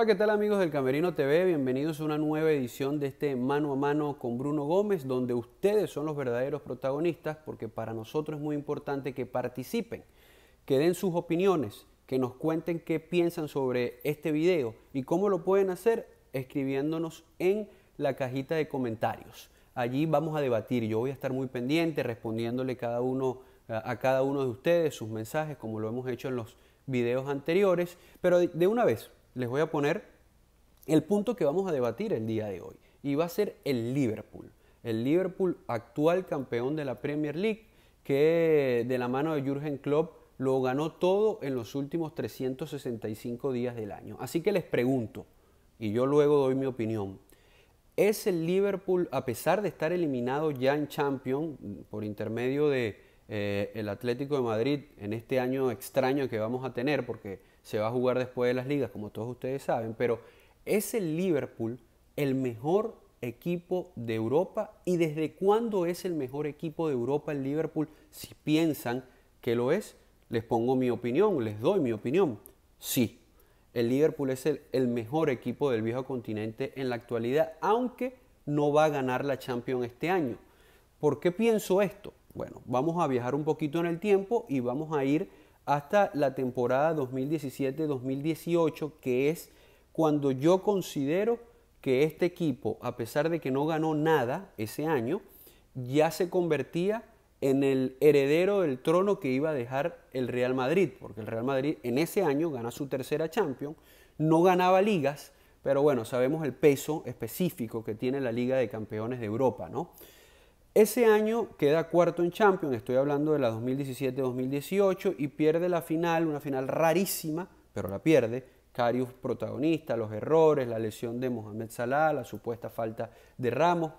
Hola, ¿qué tal amigos del Camerino TV? Bienvenidos a una nueva edición de este Mano a Mano con Bruno Gómez, donde ustedes son los verdaderos protagonistas, porque para nosotros es muy importante que participen, que den sus opiniones, que nos cuenten qué piensan sobre este video y cómo lo pueden hacer escribiéndonos en la cajita de comentarios. Allí vamos a debatir, yo voy a estar muy pendiente respondiéndole cada uno eh, a cada uno de ustedes sus mensajes como lo hemos hecho en los videos anteriores, pero de una vez les voy a poner el punto que vamos a debatir el día de hoy. Y va a ser el Liverpool. El Liverpool actual campeón de la Premier League, que de la mano de Jürgen Klopp lo ganó todo en los últimos 365 días del año. Así que les pregunto, y yo luego doy mi opinión, ¿es el Liverpool, a pesar de estar eliminado ya en Champions por intermedio de, eh, el Atlético de Madrid en este año extraño que vamos a tener, porque se va a jugar después de las ligas, como todos ustedes saben, pero es el Liverpool el mejor equipo de Europa y desde cuándo es el mejor equipo de Europa el Liverpool si piensan que lo es les pongo mi opinión les doy mi opinión sí el Liverpool es el, mejor equipo del viejo continente en la actualidad aunque no va a ganar la Champions este año ¿por qué pienso esto? bueno vamos a viajar un poquito en el tiempo y vamos a ir hasta la temporada 2017-2018, que es cuando yo considero que este equipo, a pesar de que no ganó nada ese año, ya se convertía en el heredero del trono que iba a dejar el Real Madrid, porque el Real Madrid en ese año gana su tercera Champions, no ganaba ligas, pero bueno, sabemos el peso específico que tiene la Liga de Campeones de Europa, ¿no? Ese año queda cuarto en Champions, estoy hablando de la 2017-2018 y pierde la final, una final rarísima, pero la pierde. Carius protagonista, los errores, la lesión de Mohamed Salah, la supuesta falta de Ramos,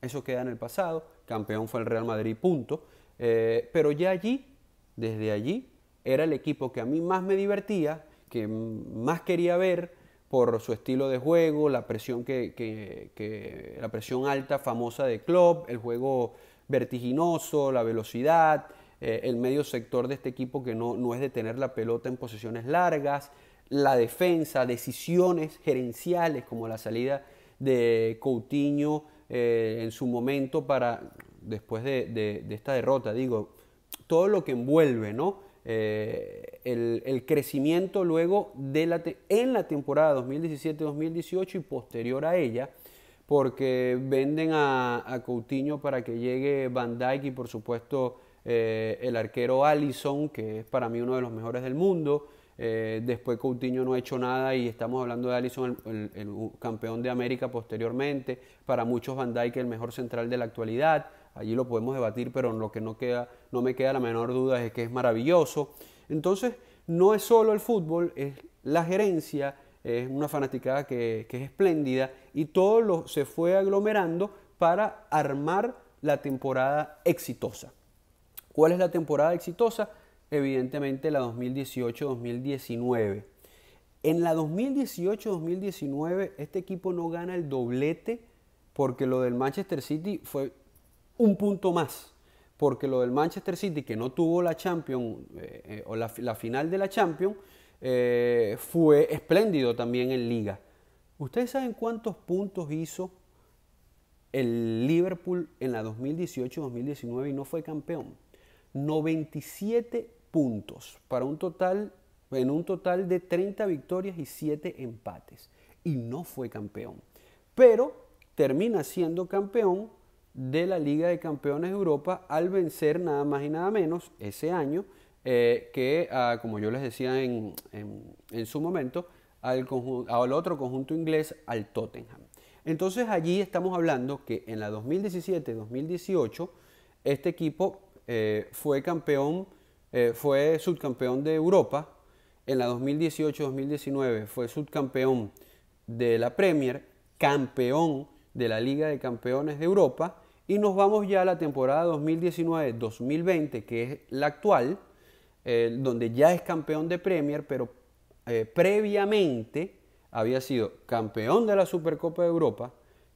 eso queda en el pasado. Campeón fue el Real Madrid, punto. Eh, pero ya allí, desde allí, era el equipo que a mí más me divertía, que más quería ver, por su estilo de juego, la presión, que, la presión alta famosa de Klopp, el juego vertiginoso, la velocidad, eh, el medio sector de este equipo que no, no es de tener la pelota en posiciones largas, la defensa, decisiones gerenciales como la salida de Coutinho eh, en su momento para, después de esta derrota, digo, todo lo que envuelve, ¿no? Eh, el, crecimiento luego de en la temporada 2017-2018 y posterior a ella, porque venden a, Coutinho para que llegue Van Dijk y por supuesto eh, el arquero Allison, que es para mí uno de los mejores del mundo. Eh, después Coutinho no ha hecho nada y estamos hablando de Allison, el, el campeón de América posteriormente. Para muchos Van Dijk el mejor central de la actualidad allí lo podemos debatir, pero en lo que no, queda, no me queda la menor duda es que es maravilloso. Entonces, no es solo el fútbol, es la gerencia, es una fanaticada que, que es espléndida y todo lo, se fue aglomerando para armar la temporada exitosa. ¿Cuál es la temporada exitosa? Evidentemente la 2018-2019. En la 2018-2019 este equipo no gana el doblete porque lo del Manchester City fue un punto más, porque lo del Manchester City, que no tuvo la Champions eh, eh, o la, final de la Champions, eh, fue espléndido también en liga. ¿Ustedes saben cuántos puntos hizo el Liverpool en la 2018-2019 y no fue campeón? 97 puntos para un total en un total de 30 victorias y 7 empates y no fue campeón. Pero termina siendo campeón de la Liga de Campeones de Europa al vencer nada más y nada menos ese año eh, que, ah, como yo les decía en, su momento, al, otro conjunto inglés, al Tottenham. Entonces allí estamos hablando que en la 2017-2018 este equipo eh, fue campeón, eh, fue subcampeón de Europa, en la 2018-2019 fue subcampeón de la Premier, campeón de la Liga de Campeones de Europa y nos vamos ya a la temporada 2019-2020, que es la actual, eh, donde ya es campeón de Premier, pero eh, previamente había sido campeón de la Supercopa de Europa,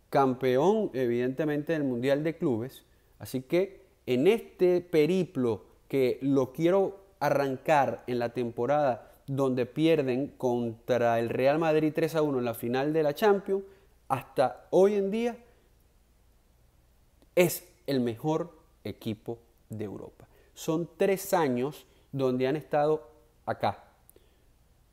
campeón evidentemente del Mundial de Clubes. Así que en este periplo que lo quiero arrancar en la temporada donde pierden contra el Real Madrid 3 a 1 en la final de la Champions, hasta hoy en día es el mejor equipo de Europa. Son tres años donde han estado acá,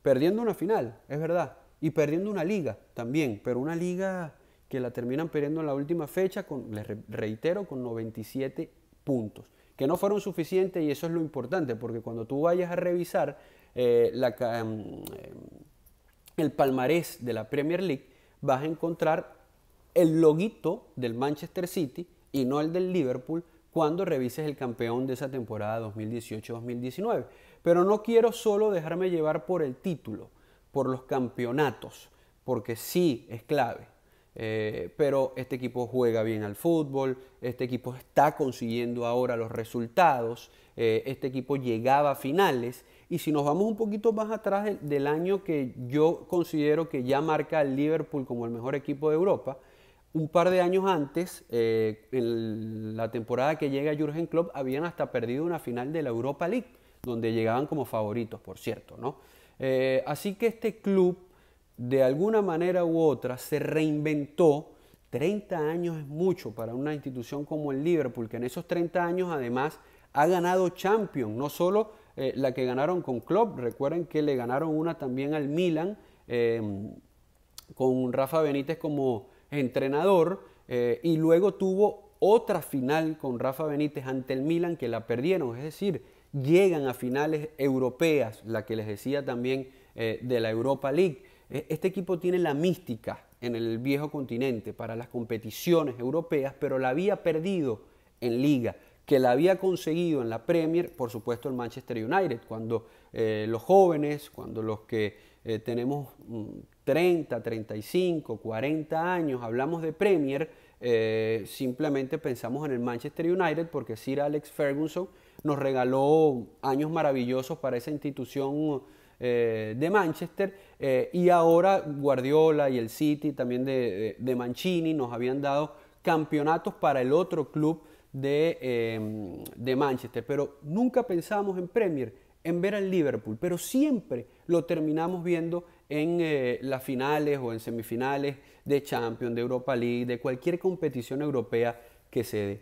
perdiendo una final, es verdad, y perdiendo una liga también, pero una liga que la terminan perdiendo en la última fecha, con, les reitero, con 97 puntos, que no fueron suficientes y eso es lo importante, porque cuando tú vayas a revisar eh, em, em, el palmarés de la Premier League, vas a encontrar el loguito del Manchester City y no el del Liverpool cuando revises el campeón de esa temporada 2018-2019. Pero no quiero solo dejarme llevar por el título, por los campeonatos, porque sí es clave. Eh, pero este equipo juega bien al fútbol, este equipo está consiguiendo ahora los resultados, eh, este equipo llegaba a finales. Y si nos vamos un poquito más atrás del año que yo considero que ya marca al Liverpool como el mejor equipo de Europa, un par de años antes, eh, en la temporada que llega Jurgen Klopp, habían hasta perdido una final de la Europa League, donde llegaban como favoritos, por cierto, ¿no? Eh, así que este club, de alguna manera u otra, se reinventó. 30 años es mucho para una institución como el Liverpool, que en esos 30 años además ha ganado Champions, no solo eh, la que ganaron con Klopp, recuerden que le ganaron una también al Milan, con Rafa Benítez como entrenador, eh, y luego tuvo otra final con Rafa Benítez ante el Milan que la perdieron, es decir, llegan a finales europeas, la que les decía también eh, de la Europa League. E, este equipo tiene la mística en el viejo continente para las competiciones europeas, pero la había perdido en liga, que la había conseguido en la Premier, por supuesto el Manchester United, cuando eh, los jóvenes, cuando los que tenemos mm, 30, 35, 40 años hablamos de Premier, eh, simplemente pensamos en el Manchester United porque Sir Alex Ferguson nos regaló años maravillosos para esa institución eh, de Manchester eh, y ahora Guardiola y el City también de, de, Mancini nos habían dado campeonatos para el otro club de, em, de Manchester, pero nunca pensamos en Premier, en ver al Liverpool, pero siempre lo terminamos viendo en eh, las finales o en semifinales de Champions, de Europa League, de cualquier competición europea que se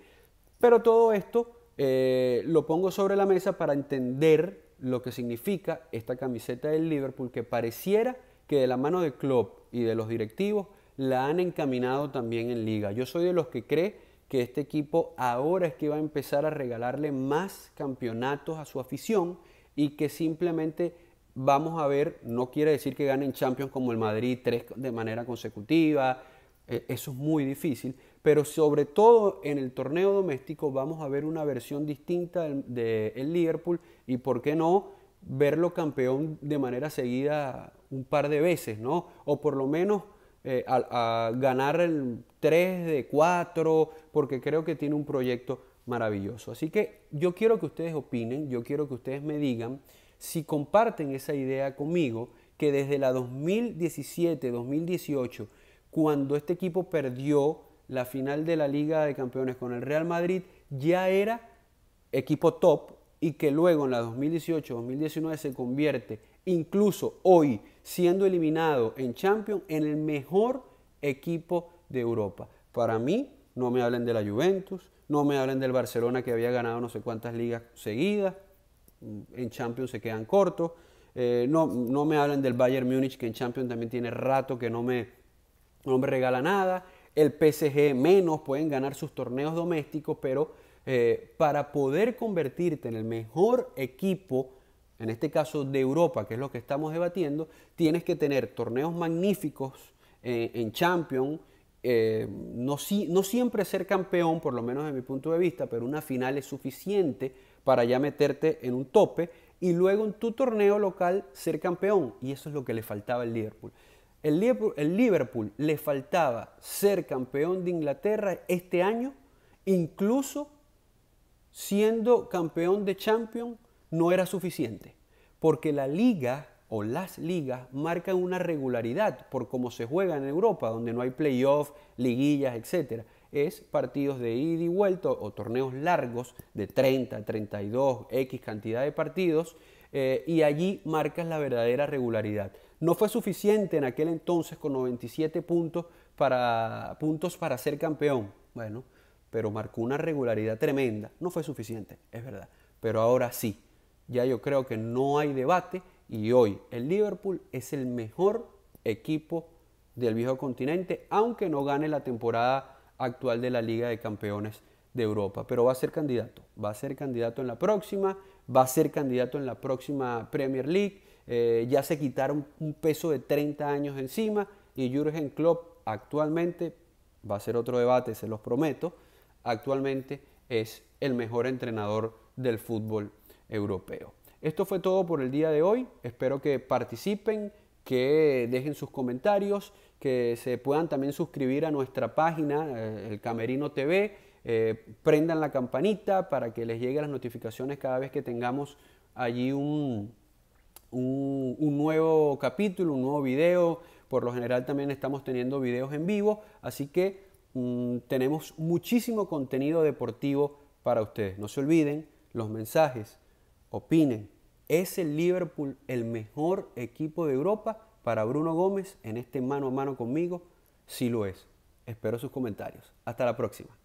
Pero todo esto eh, lo pongo sobre la mesa para entender lo que significa esta camiseta del Liverpool, que pareciera que de la mano de Klopp y de los directivos la han encaminado también en liga. Yo soy de los que cree que este equipo ahora es que va a empezar a regalarle más campeonatos a su afición y que simplemente vamos a ver, no quiere decir que ganen Champions como el Madrid tres de manera consecutiva, eh, eso es muy difícil, pero sobre todo en el torneo doméstico vamos a ver una versión distinta del Liverpool y por qué no verlo campeón de manera seguida un par de veces, ¿no? O por lo menos eh, a, ganar el 3 de 4, porque creo que tiene un proyecto maravilloso. Así que yo quiero que ustedes opinen, yo quiero que ustedes me digan si comparten esa idea conmigo, que desde la 2017-2018, cuando este equipo perdió la final de la Liga de Campeones con el Real Madrid, ya era equipo top y que luego en la 2018-2019 se convierte, incluso hoy, siendo eliminado en Champions, en el mejor equipo de Europa. Para mí, no me hablen de la Juventus, no me hablen del Barcelona que había ganado no sé cuántas ligas seguidas, en Champions se quedan cortos. Eh, no, me hablan del Bayern Múnich, que en Champions también tiene rato que no me, no regala nada. El PSG menos, pueden ganar sus torneos domésticos, pero eh, para poder convertirte en el mejor equipo, en este caso de Europa, que es lo que estamos debatiendo, tienes que tener torneos magníficos eh, en Champions. no, si, no siempre ser campeón, por lo menos desde mi punto de vista, pero una final es suficiente para ya meterte en un tope y luego en tu torneo local ser campeón. Y eso es lo que le faltaba al Liverpool. El Liverpool, le faltaba ser campeón de Inglaterra este año, incluso siendo campeón de Champions, no era suficiente, porque la liga o las ligas marcan una regularidad por cómo se juega en Europa, donde no hay playoffs, liguillas, etcétera es partidos de ida y vuelta o torneos largos de 30, 32, X cantidad de partidos eh, y allí marcas la verdadera regularidad. No fue suficiente en aquel entonces con 97 puntos para, puntos para ser campeón, bueno, pero marcó una regularidad tremenda. No fue suficiente, es verdad, pero ahora sí. Ya yo creo que no hay debate y hoy el Liverpool es el mejor equipo del viejo continente, aunque no gane la temporada actual de la Liga de Campeones de Europa. Pero va a ser candidato, va a ser candidato en la próxima, va a ser candidato en la próxima Premier League. Eh, ya se quitaron un peso de 30 años encima y Jürgen Klopp actualmente, va a ser otro debate, se los prometo, actualmente es el mejor entrenador del fútbol europeo. Esto fue todo por el día de hoy, espero que participen que dejen sus comentarios, que se puedan también suscribir a nuestra página, eh, el Camerino TV, eh, prendan la campanita para que les lleguen las notificaciones cada vez que tengamos allí un, nuevo capítulo, un nuevo video. Por lo general también estamos teniendo videos en vivo, así que mm, tenemos muchísimo contenido deportivo para ustedes. No se olviden los mensajes, opinen, ¿Es el Liverpool el mejor equipo de Europa? Para Bruno Gómez, en este mano a mano conmigo, sí lo es. Espero sus comentarios. Hasta la próxima.